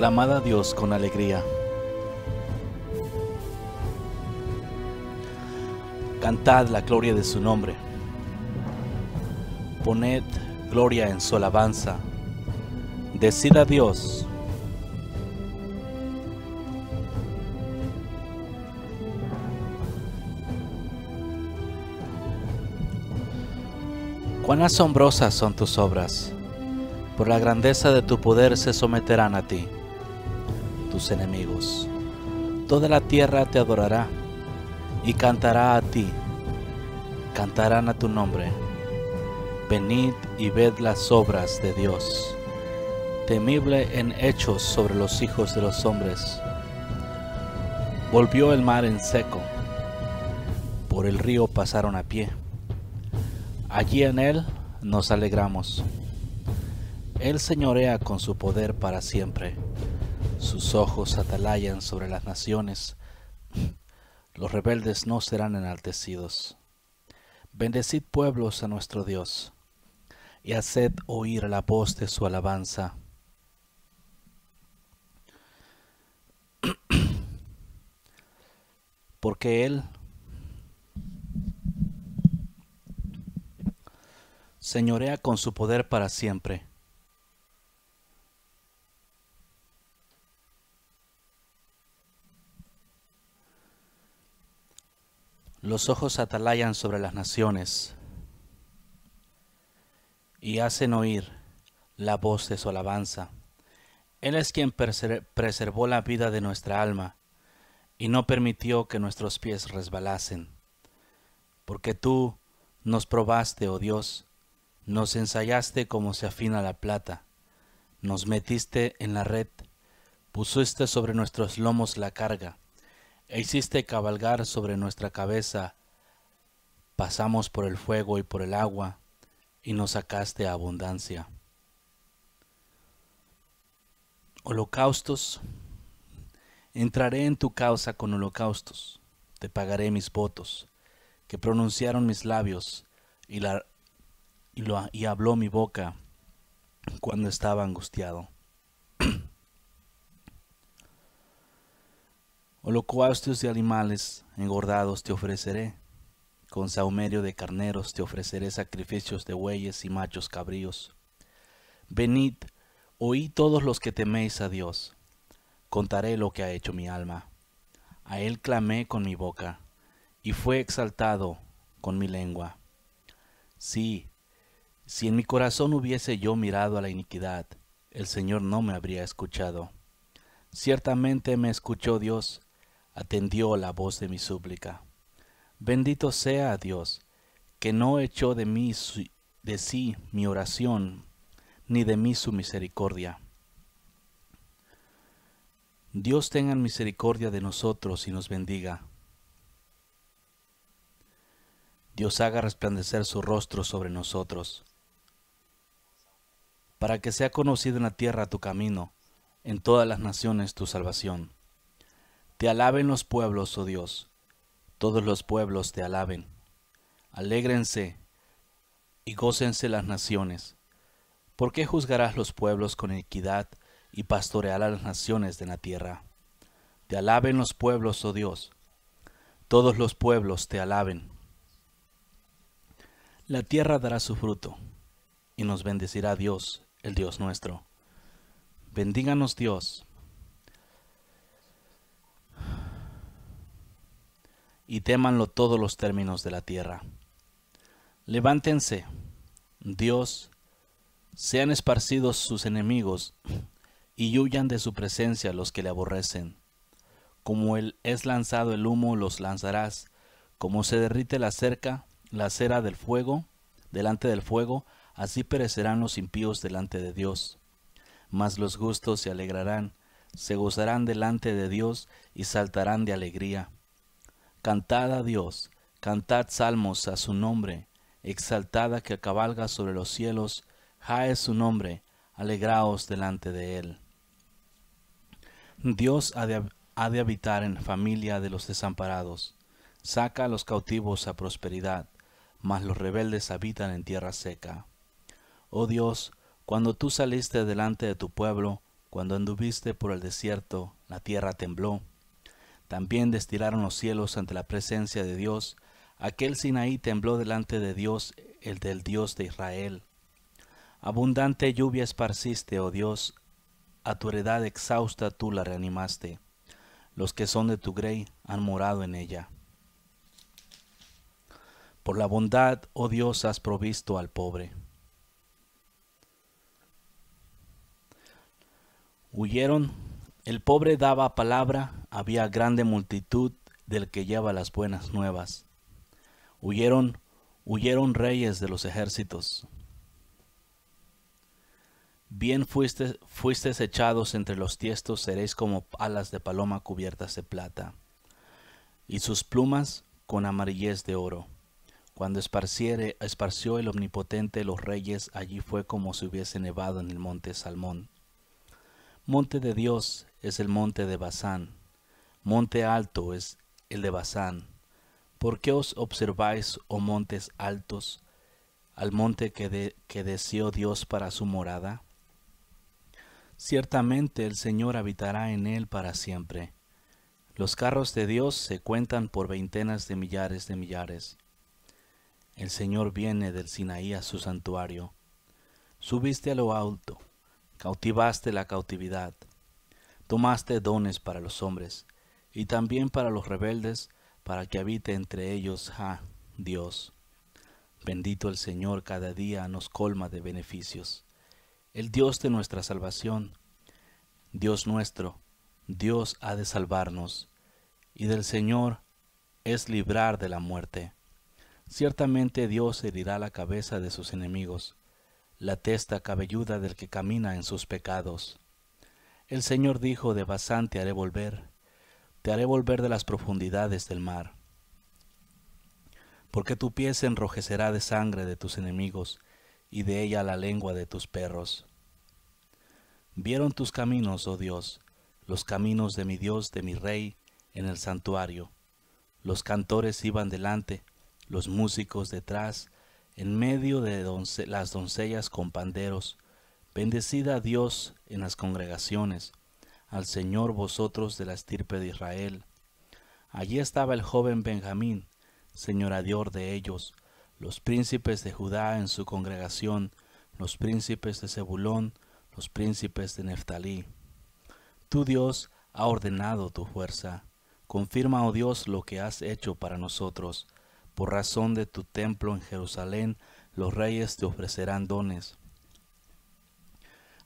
Clamad a Dios con alegría. Cantad la gloria de su nombre. Poned gloria en su alabanza. Decid a Dios. Cuán asombrosas son tus obras. Por la grandeza de tu poder se someterán a ti enemigos. Toda la tierra te adorará y cantará a ti, cantarán a tu nombre. Venid y ved las obras de Dios, temible en hechos sobre los hijos de los hombres. Volvió el mar en seco, por el río pasaron a pie. Allí en él nos alegramos. Él señorea con su poder para siempre. Sus ojos atalayan sobre las naciones. Los rebeldes no serán enaltecidos. Bendecid pueblos a nuestro Dios, y haced oír la voz de su alabanza. Porque Él, señorea con su poder para siempre Los ojos atalayan sobre las naciones y hacen oír la voz de su alabanza. Él es quien preservó la vida de nuestra alma y no permitió que nuestros pies resbalasen. Porque tú nos probaste, oh Dios, nos ensayaste como se afina la plata, nos metiste en la red, pusiste sobre nuestros lomos la carga, Hiciste cabalgar sobre nuestra cabeza, pasamos por el fuego y por el agua, y nos sacaste a abundancia. Holocaustos, entraré en tu causa con holocaustos, te pagaré mis votos, que pronunciaron mis labios, y, la, y habló mi boca cuando estaba angustiado. Holocaustos de animales engordados te ofreceré, con saumerio de carneros te ofreceré sacrificios de bueyes y machos cabríos. Venid, oíd todos los que teméis a Dios, contaré lo que ha hecho mi alma. A él clamé con mi boca, y fue exaltado con mi lengua. Sí, si en mi corazón hubiese yo mirado a la iniquidad, el Señor no me habría escuchado. Ciertamente me escuchó Dios atendió la voz de mi súplica. Bendito sea Dios, que no echó de mí de sí mi oración, ni de mí su misericordia. Dios tenga misericordia de nosotros y nos bendiga. Dios haga resplandecer su rostro sobre nosotros, para que sea conocido en la tierra tu camino, en todas las naciones tu salvación. Te alaben los pueblos, oh Dios, todos los pueblos te alaben. Alégrense y gócense las naciones. ¿Por qué juzgarás los pueblos con equidad y pastorearás las naciones de la tierra? Te alaben los pueblos, oh Dios, todos los pueblos te alaben. La tierra dará su fruto, y nos bendecirá Dios, el Dios nuestro. Bendíganos Dios, y témanlo todos los términos de la tierra. Levántense, Dios, sean esparcidos sus enemigos, y huyan de su presencia los que le aborrecen. Como él es lanzado el humo, los lanzarás, como se derrite la cerca, la cera del fuego, delante del fuego, así perecerán los impíos delante de Dios. Mas los justos se alegrarán, se gozarán delante de Dios y saltarán de alegría Cantad a Dios, cantad salmos a su nombre, exaltada que cabalga sobre los cielos, jae su nombre, alegraos delante de él. Dios ha de, ha de habitar en familia de los desamparados, saca a los cautivos a prosperidad, mas los rebeldes habitan en tierra seca. Oh Dios, cuando tú saliste delante de tu pueblo, cuando anduviste por el desierto, la tierra tembló, también destilaron los cielos ante la presencia de Dios. Aquel Sinaí tembló delante de Dios, el del Dios de Israel. Abundante lluvia esparciste, oh Dios, a tu heredad exhausta tú la reanimaste. Los que son de tu grey han morado en ella. Por la bondad, oh Dios, has provisto al pobre. Huyeron el pobre daba palabra, había grande multitud del que lleva las buenas nuevas. Huyeron, huyeron reyes de los ejércitos. Bien fuiste, echados entre los tiestos, seréis como alas de paloma cubiertas de plata, y sus plumas con amarillez de oro. Cuando esparciere, esparció el omnipotente los reyes, allí fue como si hubiese nevado en el monte Salmón. Monte de Dios es el monte de Basán, monte alto es el de Basán. ¿Por qué os observáis, oh montes altos, al monte que, que deseó Dios para su morada? Ciertamente el Señor habitará en él para siempre. Los carros de Dios se cuentan por veintenas de millares de millares. El Señor viene del Sinaí a su santuario. Subiste a lo alto cautivaste la cautividad, tomaste dones para los hombres, y también para los rebeldes, para que habite entre ellos Ja, Dios. Bendito el Señor cada día nos colma de beneficios. El Dios de nuestra salvación, Dios nuestro, Dios ha de salvarnos, y del Señor es librar de la muerte. Ciertamente Dios herirá la cabeza de sus enemigos la testa cabelluda del que camina en sus pecados. El Señor dijo, de Bazán te haré volver, te haré volver de las profundidades del mar. Porque tu pie se enrojecerá de sangre de tus enemigos, y de ella la lengua de tus perros. Vieron tus caminos, oh Dios, los caminos de mi Dios, de mi Rey, en el santuario. Los cantores iban delante, los músicos detrás, en medio de las doncellas con panderos. Bendecida a Dios en las congregaciones, al Señor vosotros de la estirpe de Israel. Allí estaba el joven Benjamín, señoradior de ellos, los príncipes de Judá en su congregación, los príncipes de Zebulón, los príncipes de Neftalí. Tu Dios ha ordenado tu fuerza. Confirma, oh Dios, lo que has hecho para nosotros. Por razón de tu templo en Jerusalén, los reyes te ofrecerán dones.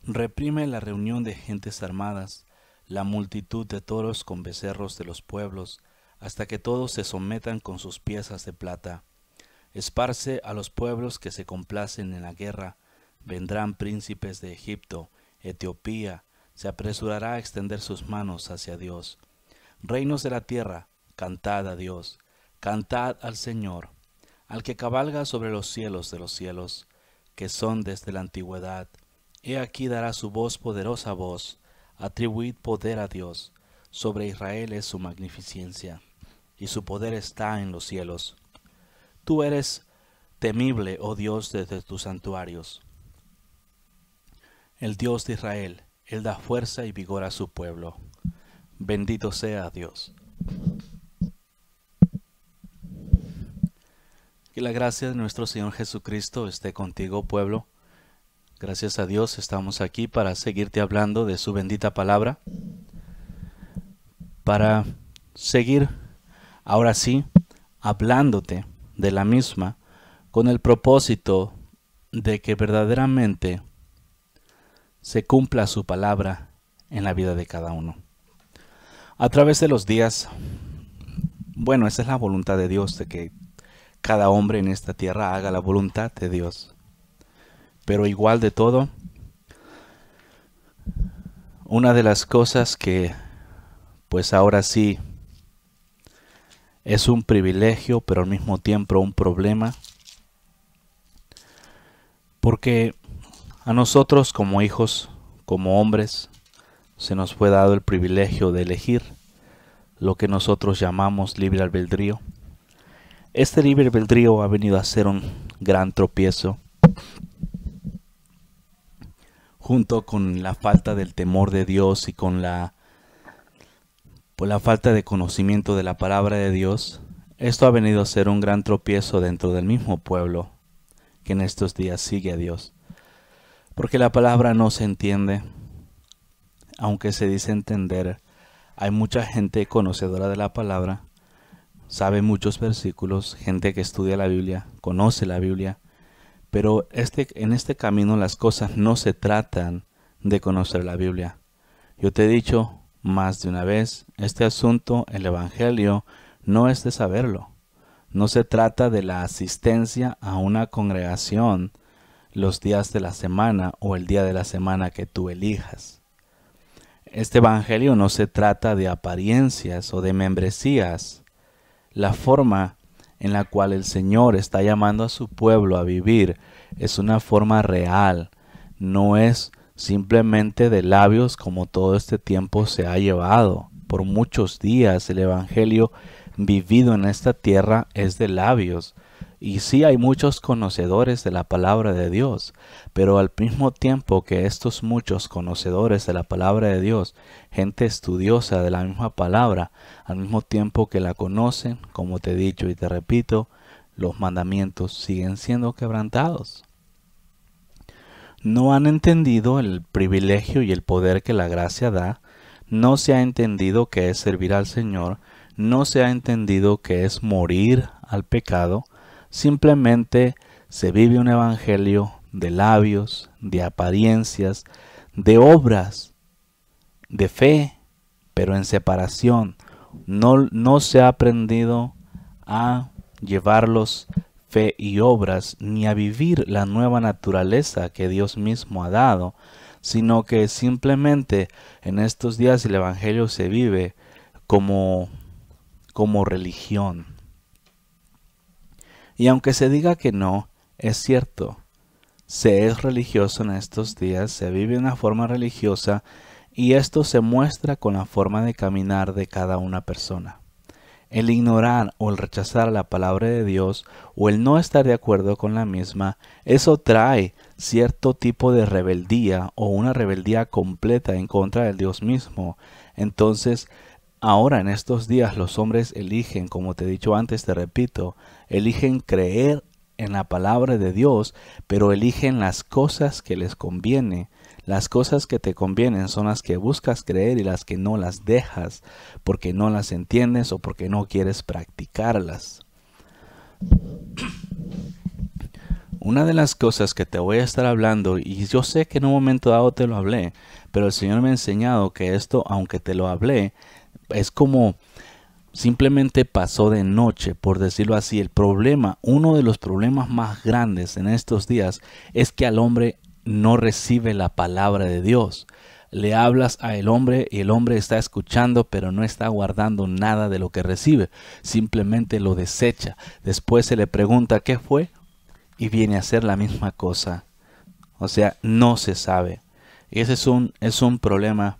Reprime la reunión de gentes armadas, la multitud de toros con becerros de los pueblos, hasta que todos se sometan con sus piezas de plata. Esparce a los pueblos que se complacen en la guerra. Vendrán príncipes de Egipto, Etiopía, se apresurará a extender sus manos hacia Dios. Reinos de la tierra, cantad a Dios, Cantad al Señor, al que cabalga sobre los cielos de los cielos, que son desde la antigüedad. He aquí dará su voz poderosa voz, atribuid poder a Dios, sobre Israel es su magnificencia, y su poder está en los cielos. Tú eres temible, oh Dios, desde tus santuarios. El Dios de Israel, Él da fuerza y vigor a su pueblo. Bendito sea Dios. Que la gracia de nuestro Señor Jesucristo esté contigo, pueblo. Gracias a Dios estamos aquí para seguirte hablando de su bendita palabra, para seguir ahora sí hablándote de la misma con el propósito de que verdaderamente se cumpla su palabra en la vida de cada uno. A través de los días, bueno, esa es la voluntad de Dios, de que cada hombre en esta tierra haga la voluntad de Dios. Pero igual de todo, una de las cosas que, pues ahora sí, es un privilegio, pero al mismo tiempo un problema, porque a nosotros como hijos, como hombres, se nos fue dado el privilegio de elegir lo que nosotros llamamos libre albedrío. Este libre ha venido a ser un gran tropiezo junto con la falta del temor de Dios y con la, la falta de conocimiento de la palabra de Dios, esto ha venido a ser un gran tropiezo dentro del mismo pueblo que en estos días sigue a Dios. Porque la palabra no se entiende, aunque se dice entender, hay mucha gente conocedora de la palabra sabe muchos versículos, gente que estudia la Biblia, conoce la Biblia, pero este, en este camino las cosas no se tratan de conocer la Biblia. Yo te he dicho más de una vez, este asunto, el Evangelio, no es de saberlo. No se trata de la asistencia a una congregación los días de la semana o el día de la semana que tú elijas. Este Evangelio no se trata de apariencias o de membresías la forma en la cual el Señor está llamando a su pueblo a vivir es una forma real, no es simplemente de labios como todo este tiempo se ha llevado. Por muchos días el Evangelio vivido en esta tierra es de labios, y sí hay muchos conocedores de la palabra de Dios, pero al mismo tiempo que estos muchos conocedores de la palabra de Dios, gente estudiosa de la misma palabra, al mismo tiempo que la conocen, como te he dicho y te repito, los mandamientos siguen siendo quebrantados. No han entendido el privilegio y el poder que la gracia da, no se ha entendido que es servir al Señor, no se ha entendido que es morir al pecado, Simplemente se vive un evangelio de labios, de apariencias, de obras, de fe, pero en separación. No, no se ha aprendido a llevarlos fe y obras, ni a vivir la nueva naturaleza que Dios mismo ha dado, sino que simplemente en estos días el Evangelio se vive como, como religión. Y aunque se diga que no, es cierto. Se es religioso en estos días, se vive una forma religiosa y esto se muestra con la forma de caminar de cada una persona. El ignorar o el rechazar la palabra de Dios o el no estar de acuerdo con la misma, eso trae cierto tipo de rebeldía o una rebeldía completa en contra del Dios mismo. Entonces, Ahora en estos días los hombres eligen, como te he dicho antes, te repito, eligen creer en la palabra de Dios, pero eligen las cosas que les conviene. Las cosas que te convienen son las que buscas creer y las que no las dejas, porque no las entiendes o porque no quieres practicarlas. Una de las cosas que te voy a estar hablando, y yo sé que en un momento dado te lo hablé, pero el Señor me ha enseñado que esto, aunque te lo hablé, es como simplemente pasó de noche, por decirlo así. El problema, uno de los problemas más grandes en estos días es que al hombre no recibe la palabra de Dios. Le hablas al hombre y el hombre está escuchando, pero no está guardando nada de lo que recibe. Simplemente lo desecha. Después se le pregunta qué fue y viene a hacer la misma cosa. O sea, no se sabe. ese es un, es un problema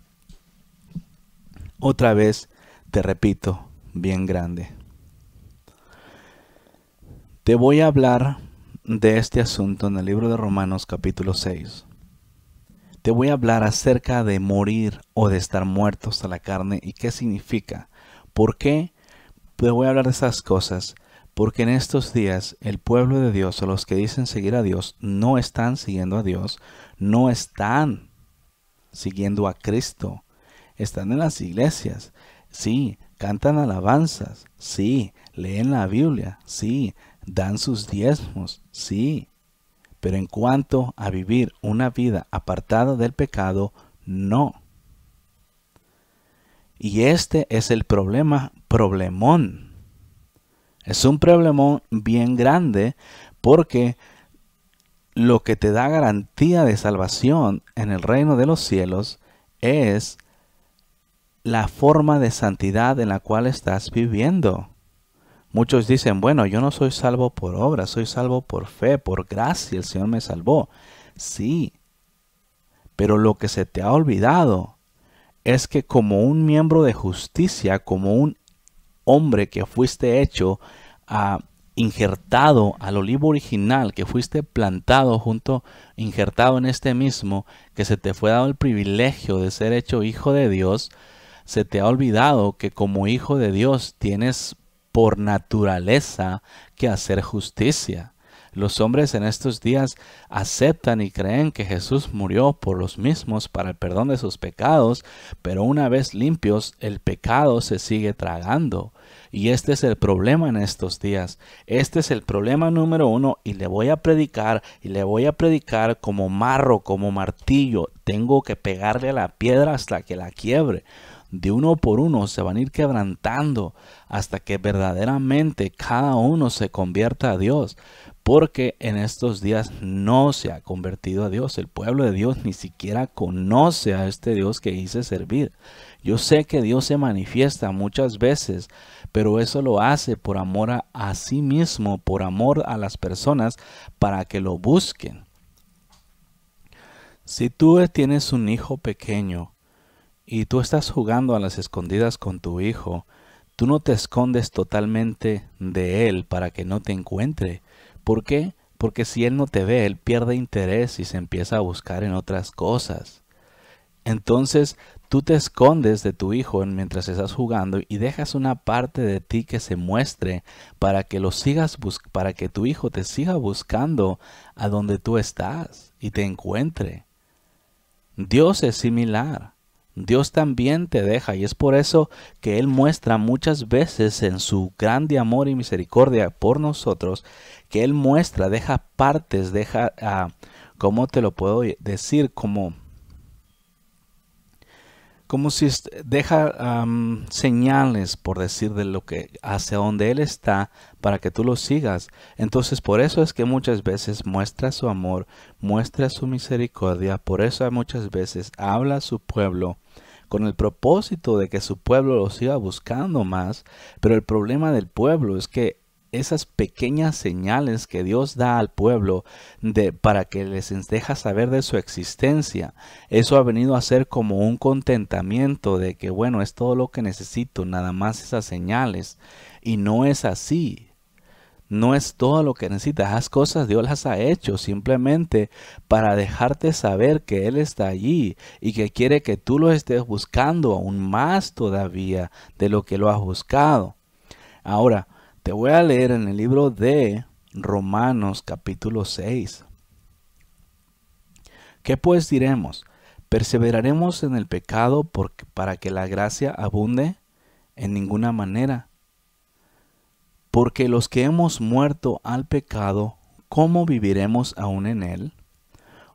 otra vez, te repito, bien grande. Te voy a hablar de este asunto en el libro de Romanos capítulo 6. Te voy a hablar acerca de morir o de estar muertos a la carne y qué significa. ¿Por qué? Te voy a hablar de esas cosas porque en estos días el pueblo de Dios o los que dicen seguir a Dios no están siguiendo a Dios, no están siguiendo a Cristo, están en las iglesias, sí, cantan alabanzas, sí, leen la Biblia, sí, dan sus diezmos, sí. Pero en cuanto a vivir una vida apartada del pecado, no. Y este es el problema, problemón. Es un problemón bien grande porque lo que te da garantía de salvación en el reino de los cielos es la forma de santidad en la cual estás viviendo. Muchos dicen, bueno, yo no soy salvo por obra, soy salvo por fe, por gracia, el Señor me salvó. Sí, pero lo que se te ha olvidado es que como un miembro de justicia, como un hombre que fuiste hecho, ah, injertado al olivo original, que fuiste plantado junto, injertado en este mismo, que se te fue dado el privilegio de ser hecho hijo de Dios, se te ha olvidado que como hijo de Dios tienes por naturaleza que hacer justicia. Los hombres en estos días aceptan y creen que Jesús murió por los mismos para el perdón de sus pecados, pero una vez limpios el pecado se sigue tragando. Y este es el problema en estos días. Este es el problema número uno y le voy a predicar y le voy a predicar como marro, como martillo. Tengo que pegarle a la piedra hasta que la quiebre de uno por uno se van a ir quebrantando hasta que verdaderamente cada uno se convierta a Dios. Porque en estos días no se ha convertido a Dios. El pueblo de Dios ni siquiera conoce a este Dios que hice servir. Yo sé que Dios se manifiesta muchas veces, pero eso lo hace por amor a, a sí mismo, por amor a las personas, para que lo busquen. Si tú tienes un hijo pequeño, y tú estás jugando a las escondidas con tu hijo, tú no te escondes totalmente de él para que no te encuentre. ¿Por qué? Porque si él no te ve, él pierde interés y se empieza a buscar en otras cosas. Entonces tú te escondes de tu hijo mientras estás jugando y dejas una parte de ti que se muestre para que lo sigas para que tu hijo te siga buscando a donde tú estás y te encuentre. Dios es similar. Dios también te deja y es por eso que Él muestra muchas veces en su grande amor y misericordia por nosotros, que Él muestra, deja partes, deja, ah, ¿cómo te lo puedo decir? Como, como si deja señales, por decir, de lo que hacia donde Él está para que tú lo sigas. Entonces, por eso es que muchas veces muestra su amor, muestra su misericordia, por eso muchas veces habla a su pueblo con el propósito de que su pueblo lo siga buscando más, pero el problema del pueblo es que esas pequeñas señales que Dios da al pueblo de, para que les deja saber de su existencia. Eso ha venido a ser como un contentamiento de que, bueno, es todo lo que necesito, nada más esas señales. Y no es así. No es todo lo que necesitas. Las cosas Dios las ha hecho simplemente para dejarte saber que Él está allí y que quiere que tú lo estés buscando aún más todavía de lo que lo has buscado. Ahora, te voy a leer en el libro de Romanos capítulo 6. ¿Qué pues diremos? ¿Perseveraremos en el pecado para que la gracia abunde? En ninguna manera porque los que hemos muerto al pecado, ¿cómo viviremos aún en él?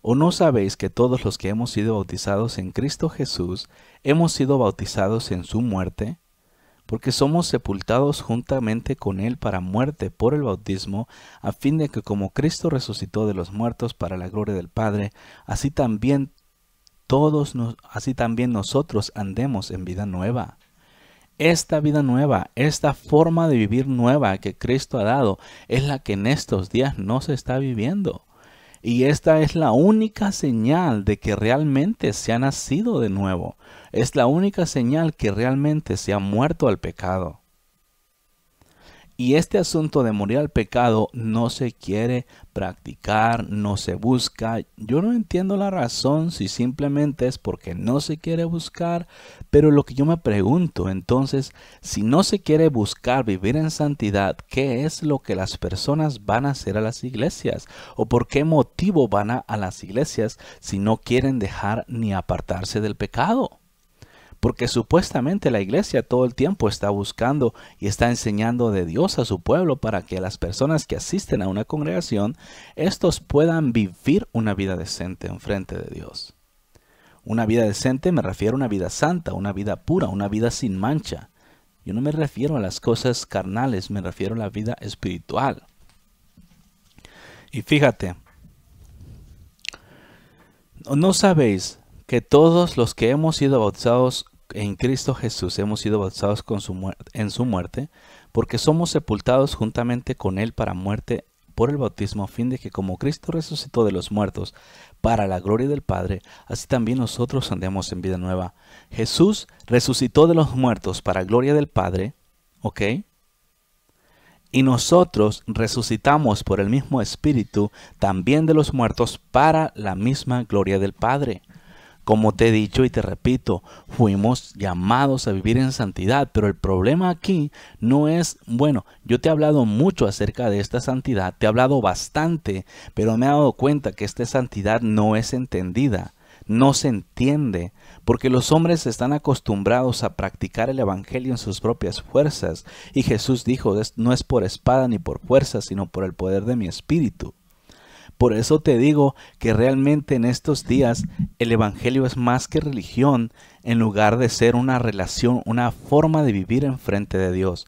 ¿O no sabéis que todos los que hemos sido bautizados en Cristo Jesús, hemos sido bautizados en su muerte? Porque somos sepultados juntamente con Él para muerte por el bautismo, a fin de que como Cristo resucitó de los muertos para la gloria del Padre, así también todos así también nosotros andemos en vida nueva. Esta vida nueva, esta forma de vivir nueva que Cristo ha dado, es la que en estos días no se está viviendo. Y esta es la única señal de que realmente se ha nacido de nuevo. Es la única señal que realmente se ha muerto al pecado. Y este asunto de morir al pecado no se quiere practicar, no se busca. Yo no entiendo la razón si simplemente es porque no se quiere buscar, pero lo que yo me pregunto entonces, si no se quiere buscar vivir en santidad, ¿qué es lo que las personas van a hacer a las iglesias? ¿O por qué motivo van a, las iglesias si no quieren dejar ni apartarse del pecado? porque supuestamente la iglesia todo el tiempo está buscando y está enseñando de Dios a su pueblo para que las personas que asisten a una congregación, estos puedan vivir una vida decente en frente de Dios. Una vida decente me refiero a una vida santa, una vida pura, una vida sin mancha. Yo no me refiero a las cosas carnales, me refiero a la vida espiritual. Y fíjate, no sabéis que todos los que hemos sido bautizados en Cristo Jesús, hemos sido bautizados con su muerte, en su muerte, porque somos sepultados juntamente con Él para muerte por el bautismo, a fin de que como Cristo resucitó de los muertos para la gloria del Padre, así también nosotros andemos en vida nueva. Jesús resucitó de los muertos para gloria del Padre, ¿ok? Y nosotros resucitamos por el mismo Espíritu también de los muertos para la misma gloria del Padre. Como te he dicho y te repito, fuimos llamados a vivir en santidad, pero el problema aquí no es, bueno, yo te he hablado mucho acerca de esta santidad, te he hablado bastante, pero me he dado cuenta que esta santidad no es entendida no se entiende, porque los hombres están acostumbrados a practicar el Evangelio en sus propias fuerzas. Y Jesús dijo, no es por espada ni por fuerza, sino por el poder de mi espíritu. Por eso te digo que realmente en estos días el Evangelio es más que religión en lugar de ser una relación, una forma de vivir enfrente de Dios.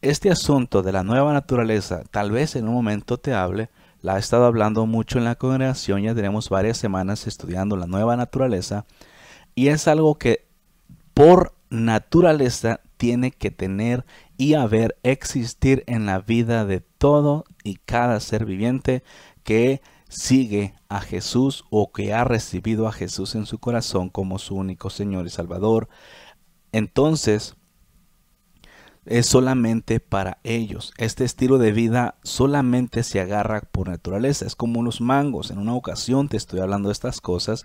Este asunto de la nueva naturaleza tal vez en un momento te hable, la he estado hablando mucho en la congregación, ya tenemos varias semanas estudiando la nueva naturaleza y es algo que por naturaleza tiene que tener y haber existir en la vida de todo y cada ser viviente que sigue a Jesús o que ha recibido a Jesús en su corazón como su único Señor y Salvador, entonces es solamente para ellos. Este estilo de vida solamente se agarra por naturaleza. Es como los mangos. En una ocasión te estoy hablando de estas cosas.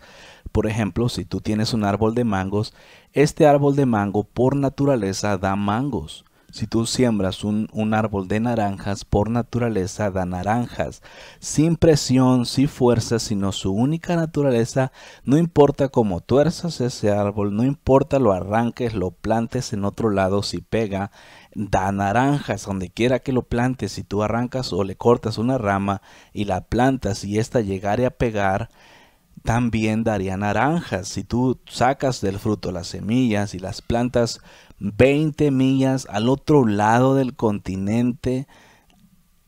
Por ejemplo, si tú tienes un árbol de mangos, este árbol de mango por naturaleza da mangos. Si tú siembras un, un, árbol de naranjas, por naturaleza da naranjas, sin presión, sin fuerza, sino su única naturaleza, no importa cómo tuerzas ese árbol, no importa lo arranques, lo plantes en otro lado, si pega, da naranjas, donde quiera que lo plantes, si tú arrancas o le cortas una rama y la plantas y esta llegare a pegar, también daría naranjas. Si tú sacas del fruto las semillas y las plantas 20 millas al otro lado del continente,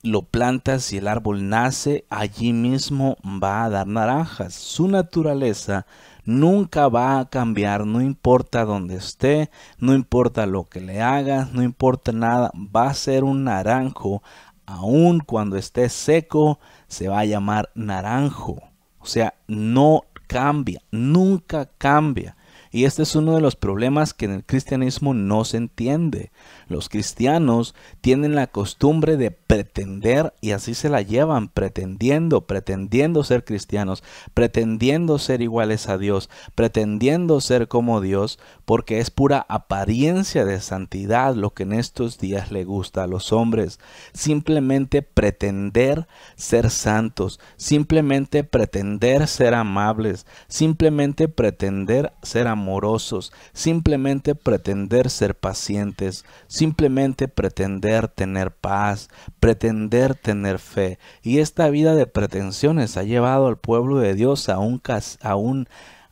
lo plantas y el árbol nace, allí mismo va a dar naranjas. Su naturaleza nunca va a cambiar, no importa dónde esté, no importa lo que le hagas, no importa nada, va a ser un naranjo, aun cuando esté seco, se va a llamar naranjo. O sea, no cambia, nunca cambia. Y este es uno de los problemas que en el cristianismo no se entiende. Los cristianos tienen la costumbre de pretender y así se la llevan, pretendiendo, pretendiendo ser cristianos, pretendiendo ser iguales a Dios, pretendiendo ser como Dios, porque es pura apariencia de santidad lo que en estos días le gusta a los hombres. Simplemente pretender ser santos, simplemente pretender ser amables, simplemente pretender ser amables amorosos, simplemente pretender ser pacientes, simplemente pretender tener paz, pretender tener fe. Y esta vida de pretensiones ha llevado al pueblo de Dios a, un, a,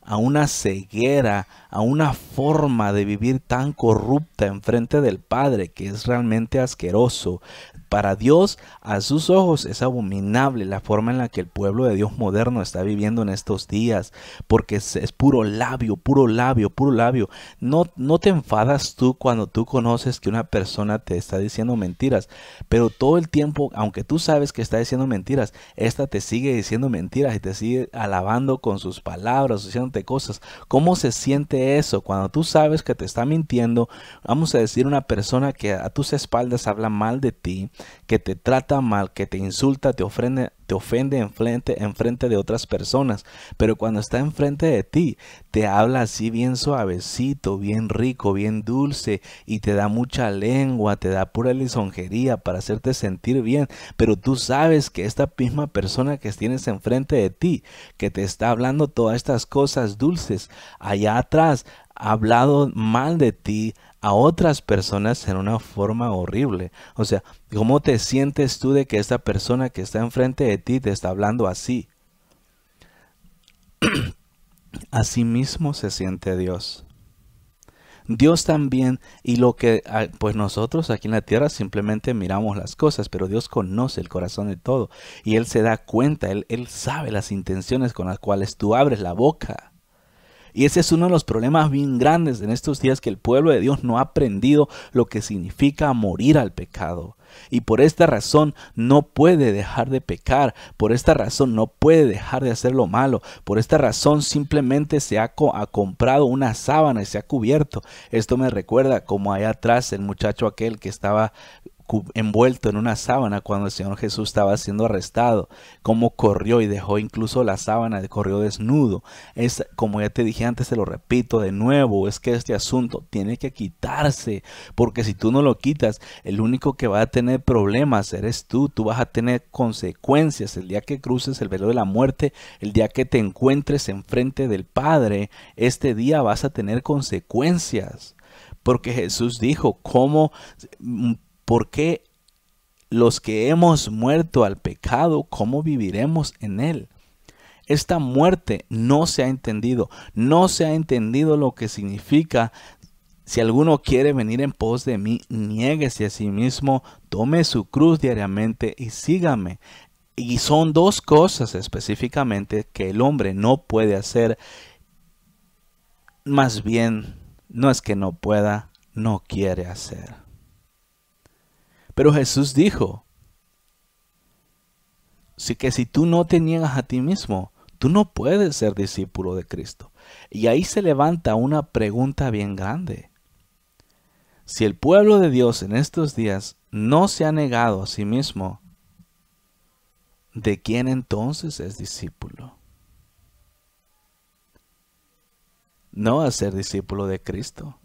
a una ceguera a una forma de vivir tan corrupta enfrente del Padre que es realmente asqueroso. Para Dios, a sus ojos, es abominable la forma en la que el pueblo de Dios moderno está viviendo en estos días, porque es, puro labio, puro labio, puro labio. No, no te enfadas tú cuando tú conoces que una persona te está diciendo mentiras, pero todo el tiempo, aunque tú sabes que está diciendo mentiras, esta te sigue diciendo mentiras y te sigue alabando con sus palabras, diciéndote cosas. ¿Cómo se siente eso, cuando tú sabes que te está mintiendo, vamos a decir una persona que a tus espaldas habla mal de ti, que te trata mal, que te insulta, te ofende, te ofende en frente, en frente de otras personas, pero cuando está enfrente de ti, te habla así bien suavecito, bien rico, bien dulce, y te da mucha lengua, te da pura lisonjería para hacerte sentir bien, pero tú sabes que esta misma persona que tienes enfrente de ti, que te está hablando todas estas cosas dulces, allá atrás hablado mal de ti a otras personas en una forma horrible. O sea, ¿cómo te sientes tú de que esta persona que está enfrente de ti te está hablando así? así mismo se siente Dios. Dios también y lo que ah, pues nosotros aquí en la tierra simplemente miramos las cosas, pero Dios conoce el corazón de todo y Él se da cuenta, él sabe las intenciones con las cuales tú abres la boca. Y ese es uno de los problemas bien grandes en estos días que el pueblo de Dios no ha aprendido lo que significa morir al pecado. Y por esta razón no puede dejar de pecar, por esta razón no puede dejar de hacer lo malo, por esta razón simplemente se ha, comprado una sábana y se ha cubierto. Esto me recuerda como allá atrás el muchacho aquel que estaba envuelto en una sábana cuando el Señor Jesús estaba siendo arrestado, cómo corrió y dejó incluso la sábana, corrió desnudo. Es como ya te dije antes, se lo repito de nuevo, es que este asunto tiene que quitarse, porque si tú no lo quitas, el único que va a tener problemas eres tú, tú vas a tener consecuencias el día que cruces el velo de la muerte, el día que te encuentres enfrente del Padre, este día vas a tener consecuencias. Porque Jesús dijo, ¿cómo porque los que hemos muerto al pecado, ¿cómo viviremos en él? Esta muerte no se ha entendido, no se ha entendido lo que significa. Si alguno quiere venir en pos de mí, si a sí mismo, tome su cruz diariamente y sígame. Y son dos cosas específicamente que el hombre no puede hacer. Más bien, no es que no pueda, no quiere hacer. Pero Jesús dijo, sí que si tú no te niegas a ti mismo, tú no puedes ser discípulo de Cristo. Y ahí se levanta una pregunta bien grande. Si el pueblo de Dios en estos días no se ha negado a sí mismo, ¿de quién entonces es discípulo? No a ser discípulo de Cristo.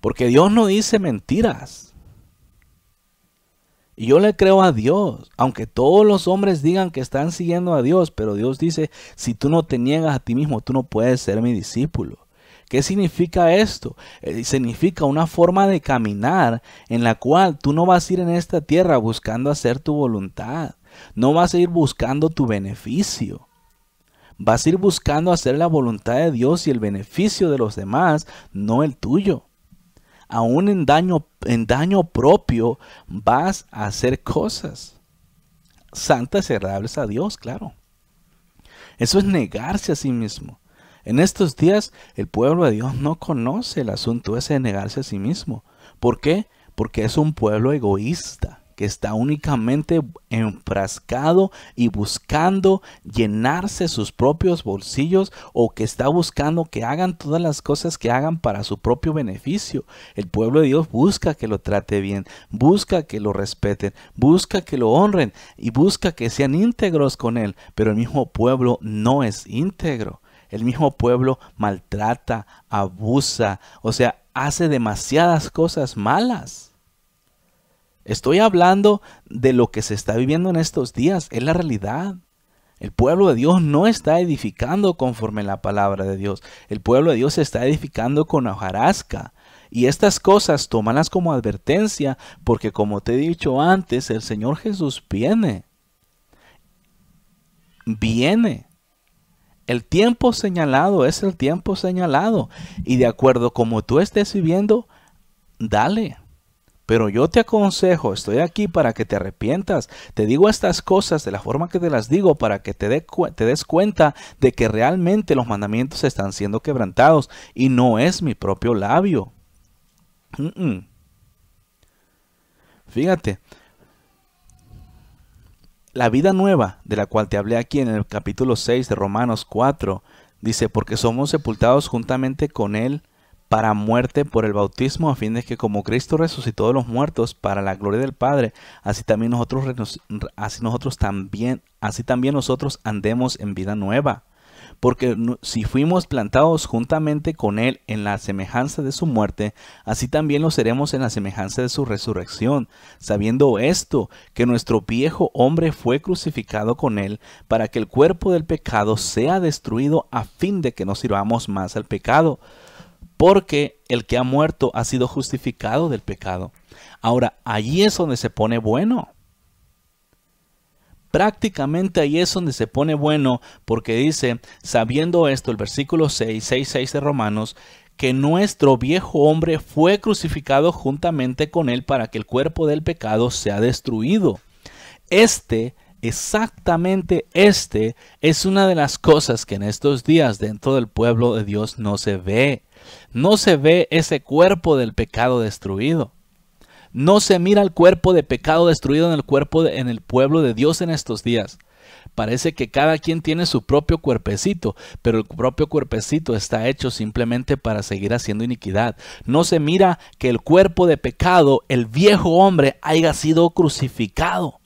Porque Dios no dice mentiras. Y yo le creo a Dios, aunque todos los hombres digan que están siguiendo a Dios, pero Dios dice, si tú no te niegas a ti mismo, tú no puedes ser mi discípulo. ¿Qué significa esto? Eh, significa una forma de caminar en la cual tú no vas a ir en esta tierra buscando hacer tu voluntad, no vas a ir buscando tu beneficio. Vas a ir buscando hacer la voluntad de Dios y el beneficio de los demás, no el tuyo aún en daño, en daño propio, vas a hacer cosas santas y agradables a Dios, claro. Eso es negarse a sí mismo. En estos días el pueblo de Dios no conoce el asunto ese de negarse a sí mismo. ¿Por qué? Porque es un pueblo egoísta está únicamente enfrascado y buscando llenarse sus propios bolsillos o que está buscando que hagan todas las cosas que hagan para su propio beneficio. El pueblo de Dios busca que lo trate bien, busca que lo respeten, busca que lo honren y busca que sean íntegros con él, pero el mismo pueblo no es íntegro. El mismo pueblo maltrata, abusa, o sea, hace demasiadas cosas malas. Estoy hablando de lo que se está viviendo en estos días, es la realidad. El pueblo de Dios no está edificando conforme la palabra de Dios. El pueblo de Dios se está edificando con hojarasca. Y estas cosas tómalas como advertencia, porque como te he dicho antes, el Señor Jesús viene. Viene. El tiempo señalado es el tiempo señalado. Y de acuerdo como tú estés viviendo, dale. Pero yo te aconsejo, estoy aquí para que te arrepientas. Te digo estas cosas de la forma que te las digo para que te, te, des cuenta de que realmente los mandamientos están siendo quebrantados y no es mi propio labio. Fíjate, la vida nueva de la cual te hablé aquí en el capítulo 6 de Romanos 4 dice, porque somos sepultados juntamente con Él para muerte por el bautismo, a fin de que como Cristo resucitó de los muertos para la gloria del Padre, así también nosotros, así nosotros también, así también nosotros andemos en vida nueva. Porque si fuimos plantados juntamente con Él en la semejanza de su muerte, así también lo seremos en la semejanza de su resurrección, sabiendo esto, que nuestro viejo hombre fue crucificado con Él, para que el cuerpo del pecado sea destruido a fin de que no sirvamos más al pecado porque el que ha muerto ha sido justificado del pecado. Ahora, allí es donde se pone bueno. Prácticamente ahí es donde se pone bueno, porque dice, sabiendo esto, el versículo 6, 6, 6 de Romanos, que nuestro viejo hombre fue crucificado juntamente con él para que el cuerpo del pecado sea destruido. Este, exactamente este, es una de las cosas que en estos días dentro del pueblo de Dios no se ve. No se ve ese cuerpo del pecado destruido. No se mira el cuerpo de pecado destruido en el cuerpo en el pueblo de Dios en estos días. Parece que cada quien tiene su propio cuerpecito, pero el propio cuerpecito está hecho simplemente para seguir haciendo iniquidad. No se mira que el cuerpo de pecado, el viejo hombre, haya sido crucificado.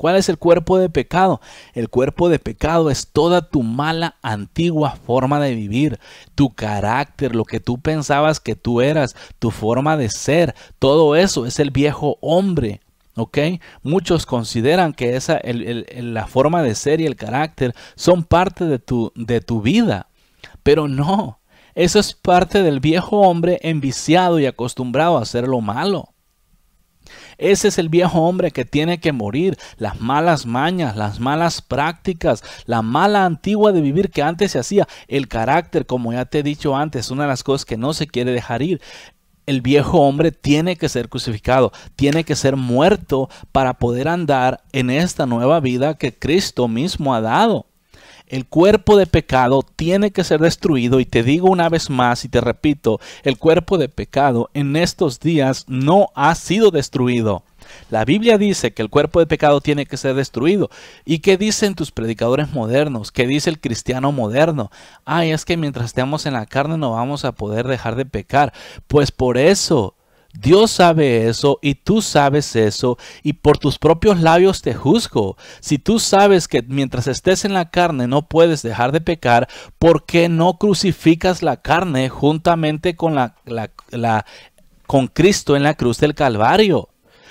¿Cuál es el cuerpo de pecado? El cuerpo de pecado es toda tu mala antigua forma de vivir, tu carácter, lo que tú pensabas que tú eras, tu forma de ser, todo eso es el viejo hombre. ¿Ok? Muchos consideran que esa, la forma de ser y el carácter son parte de tu, de tu vida, pero no, eso es parte del viejo hombre enviciado y acostumbrado a hacer lo malo. Ese es el viejo hombre que tiene que morir. Las malas mañas, las malas prácticas, la mala antigua de vivir que antes se hacía. El carácter, como ya te he dicho antes, una de las cosas que no se quiere dejar ir el viejo hombre tiene que ser crucificado, tiene que ser muerto para poder andar en esta nueva vida que Cristo mismo ha dado. El cuerpo de pecado tiene que ser destruido y te digo una vez más y te repito, el cuerpo de pecado en estos días no ha sido destruido. La Biblia dice que el cuerpo de pecado tiene que ser destruido. ¿Y qué dicen tus predicadores modernos? ¿Qué dice el cristiano moderno? Ay, es que mientras estemos en la carne no vamos a poder dejar de pecar. Pues por eso Dios sabe eso y tú sabes eso y por tus propios labios te juzgo. Si tú sabes que mientras estés en la carne no puedes dejar de pecar, ¿por qué no crucificas la carne juntamente con, la, con Cristo en la cruz del Calvario?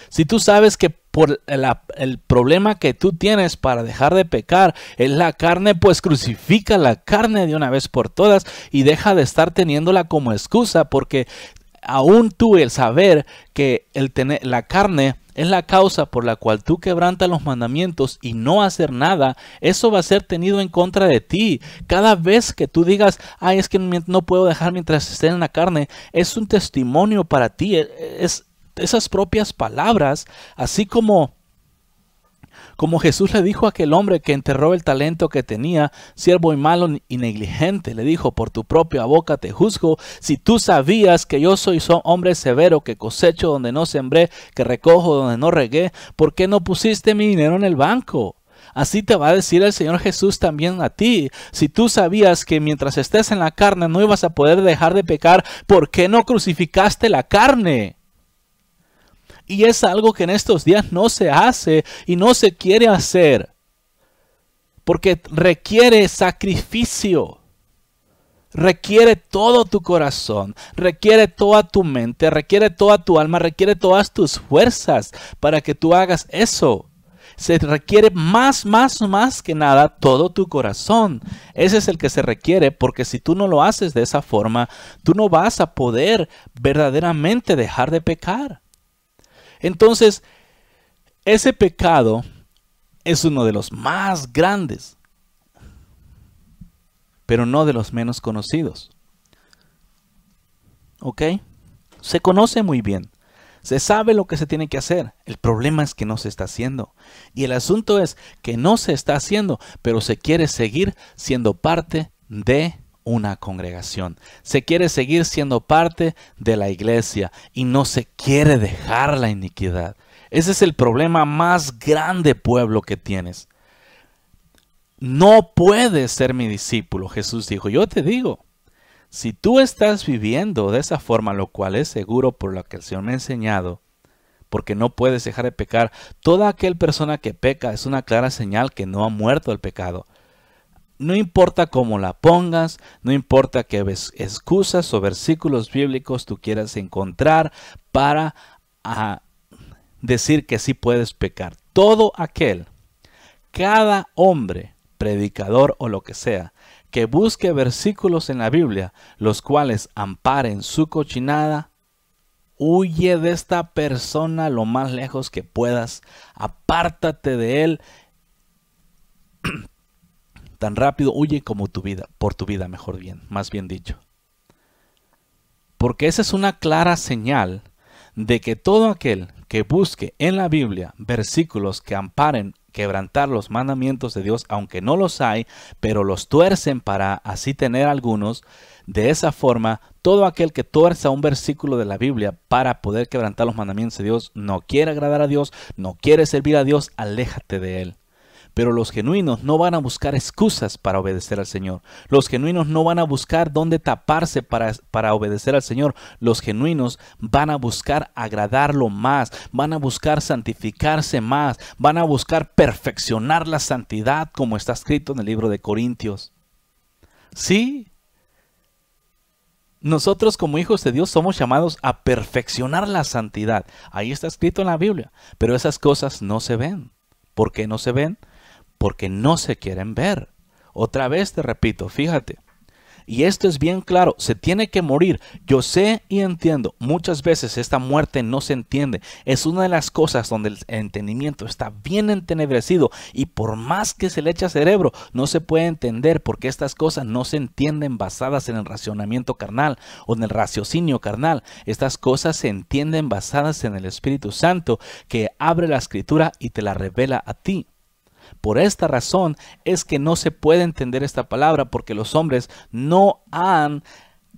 Si tú sabes que por el problema que tú tienes para dejar de pecar es la carne, pues crucifica la carne de una vez por todas y deja de estar teniéndola como excusa porque aún tú el saber que el tener, la carne es la causa por la cual tú quebrantas los mandamientos y no hacer nada, eso va a ser tenido en contra de ti. Cada vez que tú digas, ay, es que no puedo dejar mientras esté en la carne, es un testimonio para ti. E, e, es, esas propias palabras, así como como Jesús le dijo a aquel hombre que enterró el talento que tenía, siervo y malo y negligente, le dijo, por tu propia boca te juzgo, si tú sabías que yo soy hombre severo, que cosecho donde no sembré, que recojo donde no regué, ¿por qué no pusiste mi dinero en el banco? Así te va a decir el Señor Jesús también a ti. Si tú sabías que mientras estés en la carne no ibas a poder dejar de pecar, ¿por qué no crucificaste la carne? Y es algo que en estos días no se hace y no se quiere hacer. Porque requiere sacrificio. Requiere todo tu corazón, requiere toda tu mente, requiere toda tu alma, requiere todas tus fuerzas para que tú hagas eso se requiere más, más, más que nada todo tu corazón. Ese es el que se requiere porque si tú no lo haces de esa forma, tú no vas a poder verdaderamente dejar de pecar. Entonces, ese pecado es uno de los más grandes, pero no de los menos conocidos. ¿Ok? Se conoce muy bien. Se sabe lo que se tiene que hacer. El problema es que no se está haciendo. Y el asunto es que no se está haciendo, pero se quiere seguir siendo parte de una congregación. Se quiere seguir siendo parte de la iglesia y no se quiere dejar la iniquidad. Ese es el problema más grande, pueblo, que tienes. No puedes ser mi discípulo, Jesús dijo. Yo te digo, si tú estás viviendo de esa forma, lo cual es seguro por lo que el Señor me ha enseñado, porque no puedes dejar de pecar, toda aquel persona que peca es una clara señal que no ha muerto el pecado. No importa cómo la pongas, no importa qué excusas o versículos bíblicos tú quieras encontrar para ah, decir que sí puedes pecar. Todo aquel, cada hombre, predicador o lo que sea, que busque versículos en la Biblia los cuales amparen su cochinada, huye de esta persona lo más lejos que puedas, apártate de él Tan rápido huye como tu vida, por tu vida, mejor bien, más bien dicho. Porque esa es una clara señal de que todo aquel que busque en la Biblia versículos que amparen quebrantar los mandamientos de Dios, aunque no los hay, pero los tuercen para así tener algunos, de esa forma, todo aquel que tuerza un versículo de la Biblia para poder quebrantar los mandamientos de Dios, no quiere agradar a Dios, no quiere servir a Dios, aléjate de él. Pero los genuinos no van a buscar excusas para obedecer al Señor. Los genuinos no van a buscar dónde taparse para, para obedecer al Señor. Los genuinos van a buscar agradarlo más, van a buscar santificarse más, van a buscar perfeccionar la santidad como está escrito en el libro de Corintios. Sí, nosotros como hijos de Dios somos llamados a perfeccionar la santidad. Ahí está escrito en la Biblia. Pero esas cosas no se ven. ¿Por qué no se ven? porque no se quieren ver. Otra vez te repito, fíjate. Y esto es bien claro, se tiene que morir. Yo sé y entiendo, muchas veces esta muerte no se entiende. Es una de las cosas donde el entendimiento está bien entenebrecido y por más que se le echa cerebro, no se puede entender porque estas cosas no se entienden basadas en el racionamiento carnal o en el raciocinio carnal. Estas cosas se entienden basadas en el Espíritu Santo que abre la escritura y te la revela a ti. Por esta razón es que no se puede entender esta palabra porque los hombres no han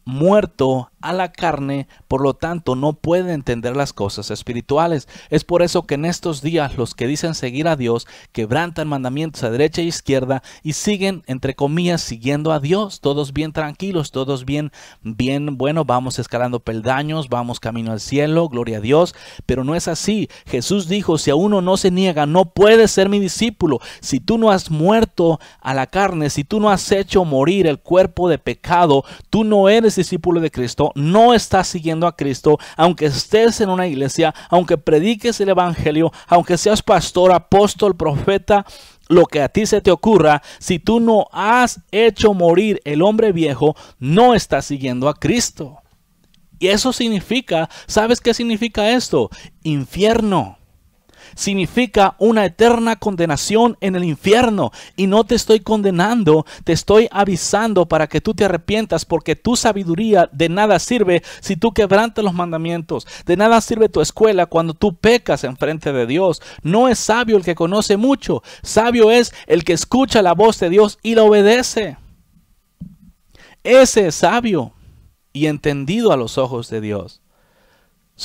muerto a la carne, por lo tanto no puede entender las cosas espirituales. Es por eso que en estos días los que dicen seguir a Dios quebrantan mandamientos a derecha e izquierda y siguen, entre comillas, siguiendo a Dios, todos bien tranquilos, todos bien, bien, bueno, vamos escalando peldaños, vamos camino al cielo, gloria a Dios, pero no es así. Jesús dijo, si a uno no se niega, no puede ser mi discípulo. Si tú no has muerto a la carne, si tú no has hecho morir el cuerpo de pecado, tú no eres discípulo de Cristo, no estás siguiendo a Cristo, aunque estés en una iglesia, aunque prediques el Evangelio, aunque seas pastor, apóstol, profeta, lo que a ti se te ocurra, si tú no has hecho morir el hombre viejo, no estás siguiendo a Cristo. Y eso significa, ¿sabes qué significa esto? Infierno significa una eterna condenación en el infierno. Y no te estoy condenando, te estoy avisando para que tú te arrepientas, porque tu sabiduría de nada sirve si tú quebrantas los mandamientos. De nada sirve tu escuela cuando tú pecas en frente de Dios. No es sabio el que conoce mucho, sabio es el que escucha la voz de Dios y la obedece. Ese es sabio y entendido a los ojos de Dios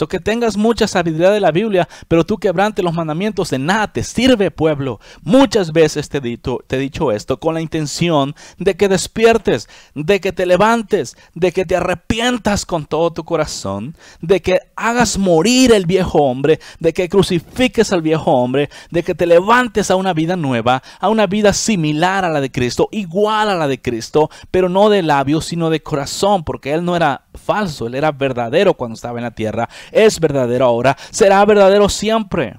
que tengas mucha sabiduría de la Biblia, pero tú quebrante los mandamientos de nada te sirve, pueblo. Muchas veces te, dicho te he dicho esto con la intención de que despiertes, de que te levantes, de que te arrepientas con todo tu corazón, de que hagas morir el viejo hombre, de que crucifiques al viejo hombre, de que te levantes a una vida nueva, a una vida similar a la de Cristo, igual a la de Cristo, pero no de labios, sino de corazón, porque Él no era falso, Él era verdadero cuando estaba en la tierra es verdadero ahora, será verdadero siempre.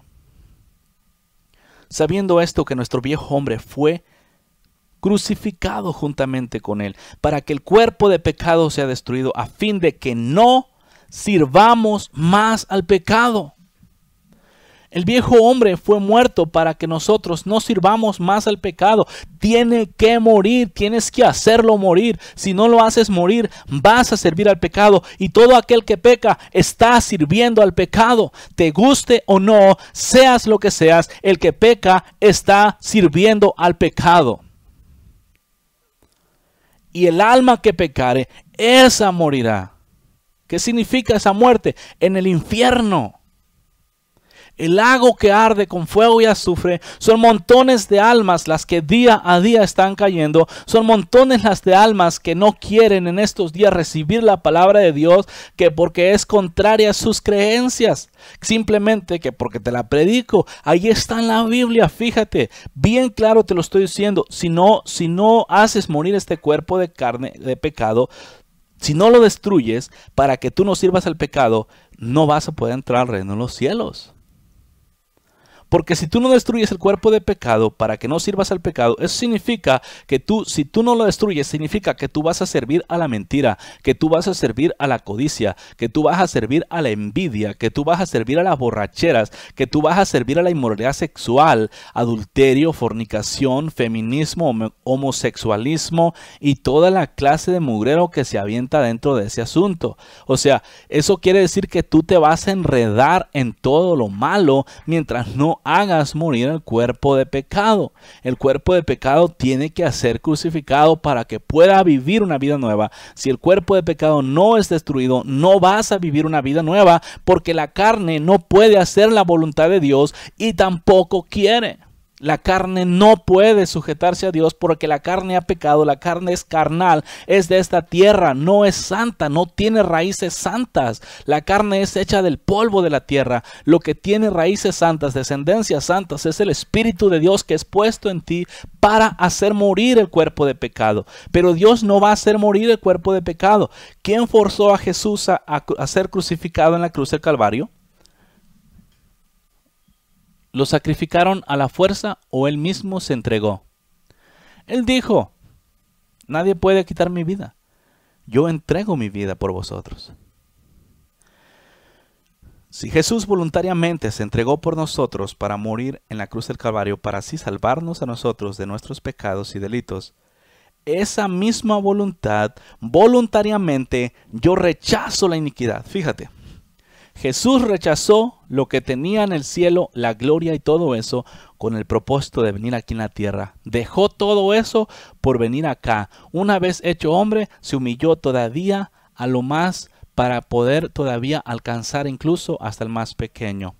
Sabiendo esto que nuestro viejo hombre fue crucificado juntamente con él, para que el cuerpo de pecado sea destruido, a fin de que no sirvamos más al pecado. El viejo hombre fue muerto para que nosotros no sirvamos más al pecado. Tiene que morir, tienes que hacerlo morir. Si no lo haces morir, vas a servir al pecado. Y todo aquel que peca está sirviendo al pecado. Te guste o no, seas lo que seas, el que peca está sirviendo al pecado. Y el alma que pecare, esa morirá. ¿Qué significa esa muerte? En el infierno el lago que arde con fuego y azufre, son montones de almas las que día a día están cayendo, son montones las de almas que no quieren en estos días recibir la palabra de Dios, que porque es contraria a sus creencias, simplemente que porque te la predico, ahí está en la Biblia, fíjate, bien claro te lo estoy diciendo, si no, si no haces morir este cuerpo de carne de pecado, si no lo destruyes para que tú no sirvas al pecado, no vas a poder entrar al reino de los cielos. Porque si tú no destruyes el cuerpo de pecado para que no sirvas al pecado, eso significa que tú, si tú no lo destruyes, significa que tú vas a servir a la mentira, que tú vas a servir a la codicia, que tú vas a servir a la envidia, que tú vas a servir a las borracheras, que tú vas a servir a la inmoralidad sexual, adulterio, fornicación, feminismo, homosexualismo y toda la clase de mugrero que se avienta dentro de ese asunto. O sea, eso quiere decir que tú te vas a enredar en todo lo malo mientras no hagas morir el cuerpo de pecado. El cuerpo de pecado tiene que ser crucificado para que pueda vivir una vida nueva. Si el cuerpo de pecado no es destruido, no vas a vivir una vida nueva porque la carne no puede hacer la voluntad de Dios y tampoco quiere. La carne no puede sujetarse a Dios porque la carne ha pecado, la carne es carnal, es de esta tierra, no es santa, no tiene raíces santas. La carne es hecha del polvo de la tierra. Lo que tiene raíces santas, descendencias santas, es el Espíritu de Dios que es puesto en ti para hacer morir el cuerpo de pecado. Pero Dios no va a hacer morir el cuerpo de pecado. ¿Quién forzó a Jesús a, ser crucificado en la cruz del Calvario? ¿Lo sacrificaron a la fuerza o él mismo se entregó? Él dijo, nadie puede quitar mi vida. Yo entrego mi vida por vosotros. Si Jesús voluntariamente se entregó por nosotros para morir en la cruz del Calvario para así salvarnos a nosotros de nuestros pecados y delitos, esa misma voluntad, voluntariamente yo rechazo la iniquidad. Fíjate, Jesús rechazó lo que tenía en el cielo, la gloria y todo eso, con el propósito de venir aquí en la tierra. Dejó todo eso por venir acá. Una vez hecho hombre, se humilló todavía a lo más para poder todavía alcanzar incluso hasta el más pequeño.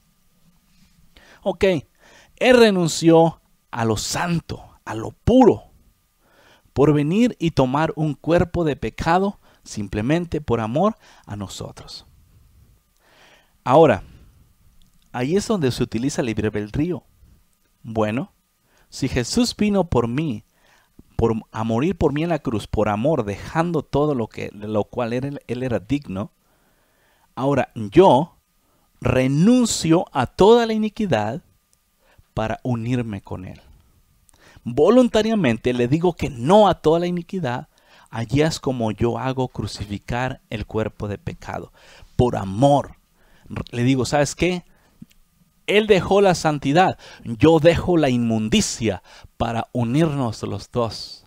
Ok, Él renunció a lo santo, a lo puro, por venir y tomar un cuerpo de pecado simplemente por amor a nosotros. Ahora, ahí es donde se utiliza el libre río. Bueno, si Jesús vino por mí, por, a morir por mí en la cruz, por amor, dejando todo lo, que, lo cual él era digno, ahora yo renuncio a toda la iniquidad para unirme con Él. Voluntariamente le digo que no a toda la iniquidad, allí es como yo hago crucificar el cuerpo de pecado, por amor le digo, ¿sabes qué? Él dejó la santidad, yo dejo la inmundicia para unirnos los dos.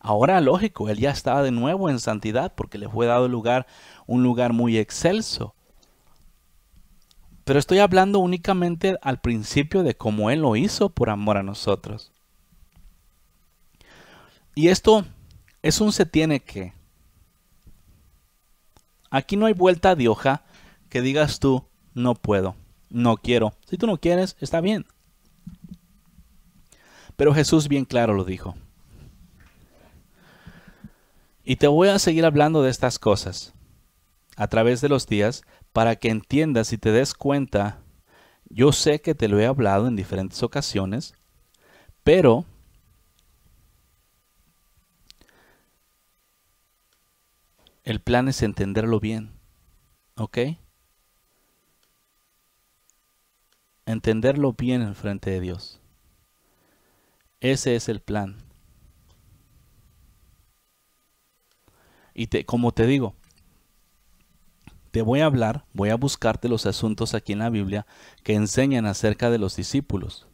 Ahora, lógico, él ya estaba de nuevo en santidad porque le fue dado lugar, un lugar muy excelso. Pero estoy hablando únicamente al principio de cómo él lo hizo por amor a nosotros. Y esto, es un se tiene que Aquí no hay vuelta de hoja que digas tú, no puedo, no quiero. Si tú no quieres, está bien. Pero Jesús bien claro lo dijo. Y te voy a seguir hablando de estas cosas a través de los días para que entiendas y te des cuenta. Yo sé que te lo he hablado en diferentes ocasiones, pero El plan es entenderlo bien. ¿Ok? Entenderlo bien en frente de Dios. Ese es el plan. Y te, como te digo, te voy a hablar, voy a buscarte los asuntos aquí en la Biblia que enseñan acerca de los discípulos.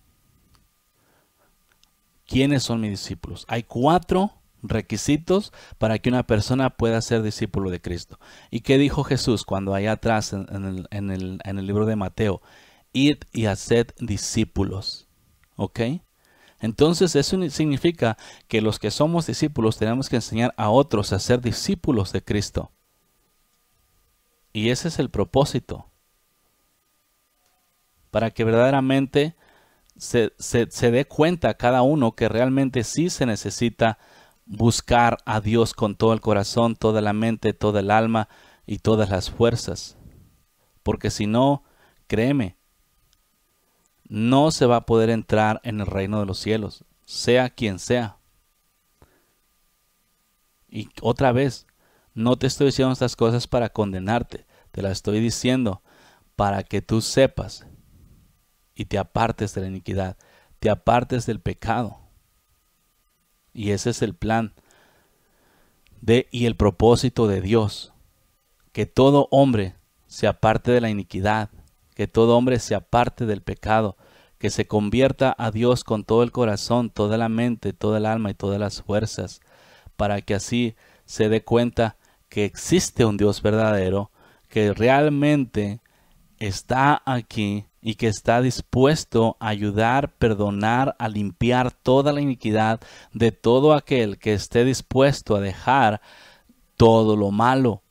¿Quiénes son mis discípulos? Hay cuatro requisitos para que una persona pueda ser discípulo de Cristo. ¿Y qué dijo Jesús cuando allá atrás en, el, libro de Mateo? Id y haced discípulos. ¿Ok? Entonces eso significa que los que somos discípulos tenemos que enseñar a otros a ser discípulos de Cristo. Y ese es el propósito. Para que verdaderamente se, se, se dé cuenta cada uno que realmente sí se necesita buscar a Dios con todo el corazón, toda la mente, toda el alma y todas las fuerzas. Porque si no, créeme, no se va a poder entrar en el reino de los cielos, sea quien sea. Y otra vez, no te estoy diciendo estas cosas para condenarte, te las estoy diciendo para que tú sepas y te apartes de la iniquidad, te apartes del pecado. Y ese es el plan de y el propósito de Dios, que todo hombre se aparte de la iniquidad, que todo hombre se aparte del pecado, que se convierta a Dios con todo el corazón, toda la mente, toda el alma y todas las fuerzas, para que así se dé cuenta que existe un Dios verdadero, que realmente está aquí y que está dispuesto a ayudar, perdonar, a limpiar toda la iniquidad de todo aquel que esté dispuesto a dejar todo lo malo.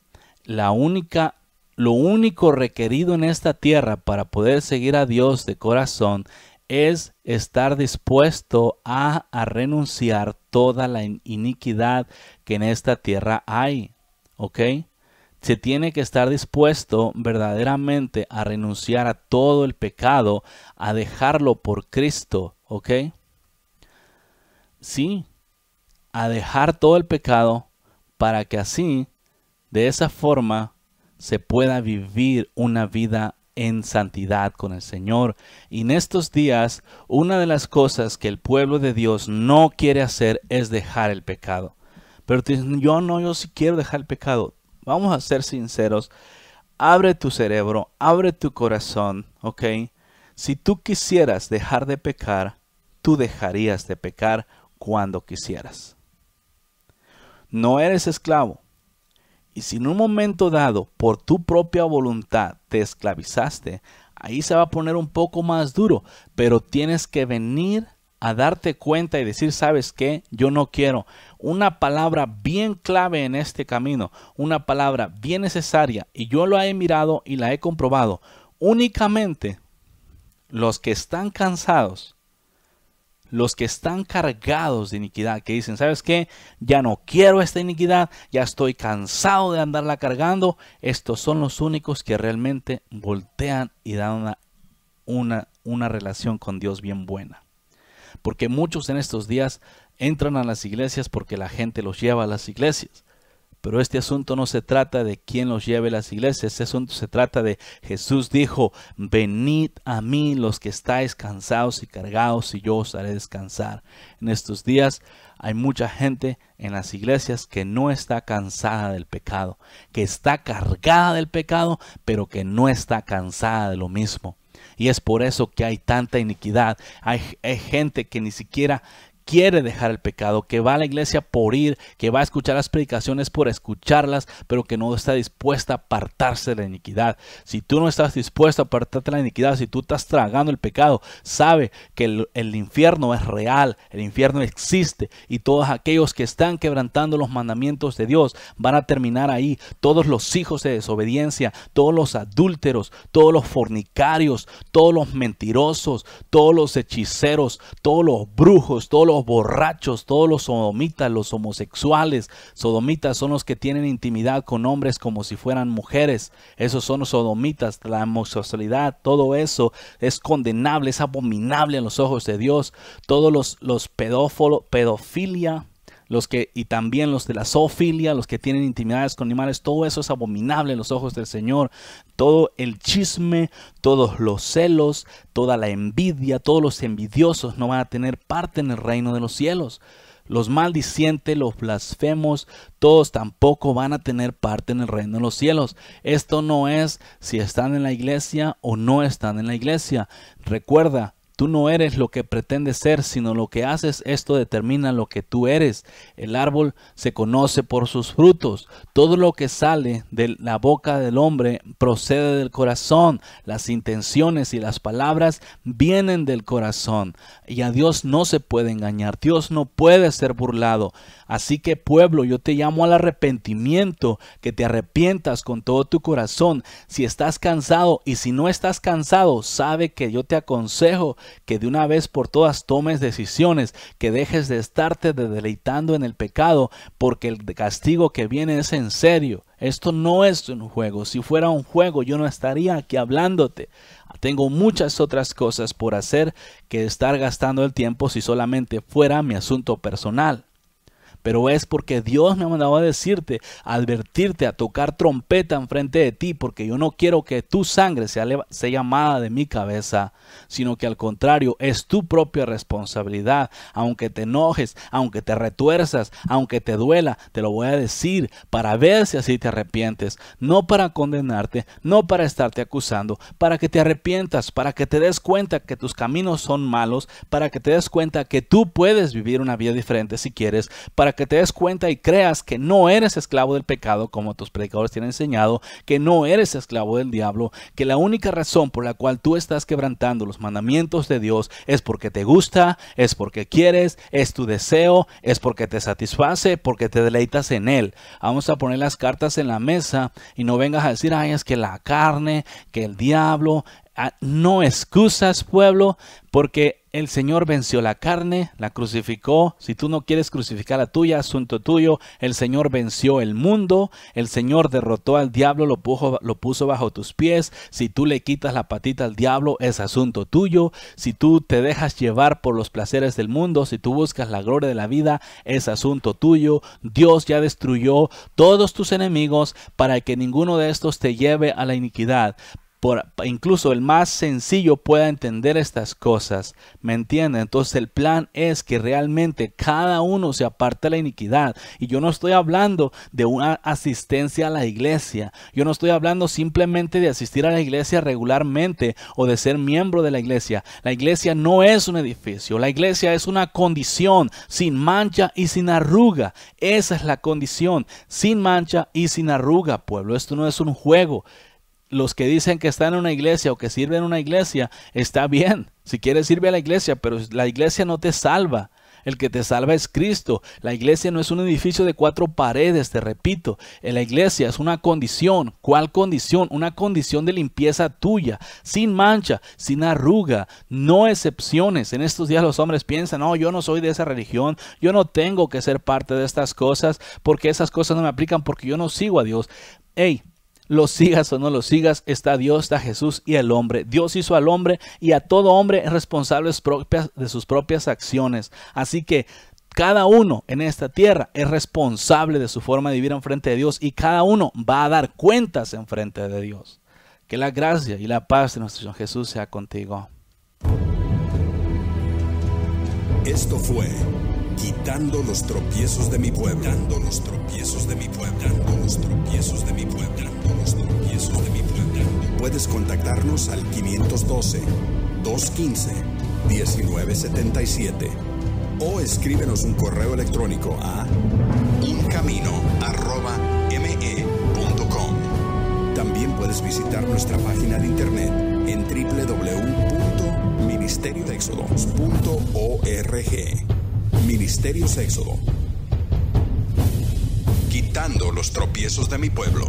La única lo único requerido en esta tierra para poder seguir a Dios de corazón es estar dispuesto a, a renunciar toda la iniquidad que en esta tierra hay. ¿Ok? se tiene que estar dispuesto verdaderamente a renunciar a todo el pecado, a dejarlo por Cristo, ¿ok? Sí, a dejar todo el pecado para que así, de esa forma, se pueda vivir una vida en santidad con el Señor. Y en estos días, una de las cosas que el pueblo de Dios no quiere hacer es dejar el pecado. Pero yo no, yo sí quiero dejar el pecado vamos a ser sinceros, abre tu cerebro, abre tu corazón, ¿ok? Si tú quisieras dejar de pecar, tú dejarías de pecar cuando quisieras. No eres esclavo. Y si en un momento dado, por tu propia voluntad, te esclavizaste, ahí se va a poner un poco más duro, pero tienes que venir a darte cuenta y decir, sabes qué, yo no quiero. Una palabra bien clave en este camino, una palabra bien necesaria, y yo lo he mirado y la he comprobado. Únicamente los que están cansados, los que están cargados de iniquidad, que dicen, ¿sabes qué? Ya no quiero esta iniquidad, ya estoy cansado de andarla cargando. Estos son los únicos que realmente voltean y dan una, una, una relación con Dios bien buena porque muchos en estos días entran a las iglesias porque la gente los lleva a las iglesias. Pero este asunto no se trata de quién los lleve a las iglesias, este asunto se trata de Jesús dijo, venid a mí los que estáis cansados y cargados y yo os haré descansar. En estos días hay mucha gente en las iglesias que no está cansada del pecado, que está cargada del pecado, pero que no está cansada de lo mismo. Y es por eso que hay tanta iniquidad. Hay, gente que ni siquiera quiere dejar el pecado, que va a la iglesia por ir, que va a escuchar las predicaciones por escucharlas, pero que no está dispuesta a apartarse de la iniquidad. Si tú no estás dispuesta a apartarte de la iniquidad, si tú estás tragando el pecado, sabe que el, el infierno es real, el infierno existe y todos aquellos que están quebrantando los mandamientos de Dios van a terminar ahí. Todos los hijos de desobediencia, todos los adúlteros, todos los fornicarios, todos los mentirosos, todos los hechiceros, todos los brujos, todos los borrachos, todos los sodomitas, los homosexuales. Sodomitas son los que tienen intimidad con hombres como si fueran mujeres. Esos son los sodomitas, la homosexualidad, todo eso es condenable, es abominable en los ojos de Dios. Todos los, los pedofilia los que, y también los de la zoofilia, los que tienen intimidades con animales, todo eso es abominable en los ojos del Señor. Todo el chisme, todos los celos, toda la envidia, todos los envidiosos no van a tener parte en el reino de los cielos. Los maldicientes, los blasfemos, todos tampoco van a tener parte en el reino de los cielos. Esto no es si están en la iglesia o no están en la iglesia. Recuerda, Tú no eres lo que pretendes ser, sino lo que haces. Esto determina lo que tú eres. El árbol se conoce por sus frutos. Todo lo que sale de la boca del hombre procede del corazón. Las intenciones y las palabras vienen del corazón. Y a Dios no se puede engañar. Dios no puede ser burlado. Así que pueblo, yo te llamo al arrepentimiento, que te arrepientas con todo tu corazón. Si estás cansado y si no estás cansado, sabe que yo te aconsejo que de una vez por todas tomes decisiones, que dejes de estarte deleitando en el pecado, porque el castigo que viene es en serio. Esto no es un juego. Si fuera un juego, yo no estaría aquí hablándote. Tengo muchas otras cosas por hacer que estar gastando el tiempo si solamente fuera mi asunto personal pero es porque Dios me ha mandado a decirte, a advertirte, a tocar trompeta enfrente de ti, porque yo no quiero que tu sangre sea, sea llamada de mi cabeza, sino que al contrario es tu propia responsabilidad, aunque te enojes, aunque te retuerzas, aunque te duela, te lo voy a decir para ver si así te arrepientes, no para condenarte, no para estarte acusando, para que te arrepientas, para que te des cuenta que tus caminos son malos, para que te des cuenta que tú puedes vivir una vida diferente si quieres, para que te des cuenta y creas que no eres esclavo del pecado, como tus predicadores te han enseñado, que no eres esclavo del diablo, que la única razón por la cual tú estás quebrantando los mandamientos de Dios es porque te gusta, es porque quieres, es tu deseo, es porque te satisface, porque te deleitas en él. Vamos a poner las cartas en la mesa y no vengas a decir, ay, es que la carne, que el diablo, Ah, no excusas, pueblo, porque el Señor venció la carne, la crucificó. Si tú no quieres crucificar la tuya, asunto tuyo. El Señor venció el mundo. El Señor derrotó al diablo, lo puso, lo puso bajo tus pies. Si tú le quitas la patita al diablo, es asunto tuyo. Si tú te dejas llevar por los placeres del mundo, si tú buscas la gloria de la vida, es asunto tuyo. Dios ya destruyó todos tus enemigos para que ninguno de estos te lleve a la iniquidad incluso el más sencillo pueda entender estas cosas. ¿Me entienden? Entonces el plan es que realmente cada uno se aparte de la iniquidad. Y yo no estoy hablando de una asistencia a la iglesia. Yo no estoy hablando simplemente de asistir a la iglesia regularmente o de ser miembro de la iglesia. La iglesia no es un edificio. La iglesia es una condición sin mancha y sin arruga. Esa es la condición. Sin mancha y sin arruga, pueblo. Esto no es un juego los que dicen que están en una iglesia o que sirven en una iglesia, está bien. Si quieres, sirve a la iglesia, pero la iglesia no te salva. El que te salva es Cristo. La iglesia no es un edificio de cuatro paredes, te repito. Eh, la iglesia es una condición. ¿Cuál condición? Una condición de limpieza tuya, sin mancha, sin arruga, no excepciones. En estos días los hombres piensan, no, yo no soy de esa religión, yo no tengo que ser parte de estas cosas, porque esas cosas no me aplican, porque yo no sigo a Dios. Hey, lo sigas o no lo sigas, está Dios, está Jesús y el hombre. Dios hizo al hombre y a todo hombre es responsable de sus propias acciones. Así que cada uno en esta tierra es responsable de su forma de vivir en frente de Dios y cada uno va a dar cuentas en frente de Dios. Que la gracia y la paz de nuestro Señor Jesús sea contigo. Esto fue quitando los tropiezos de mi pueblo, Dando los tropiezos de mi pueblo, Dando los tropiezos de mi pueblo, los tropiezos de mi pueblo. Puedes contactarnos al 512 215 1977 o escríbenos un correo electrónico a incamino@me.com. También puedes visitar nuestra página de internet en www.ministeriodexodos.org. Ministerio Sexo. Quitando los tropiezos de mi pueblo.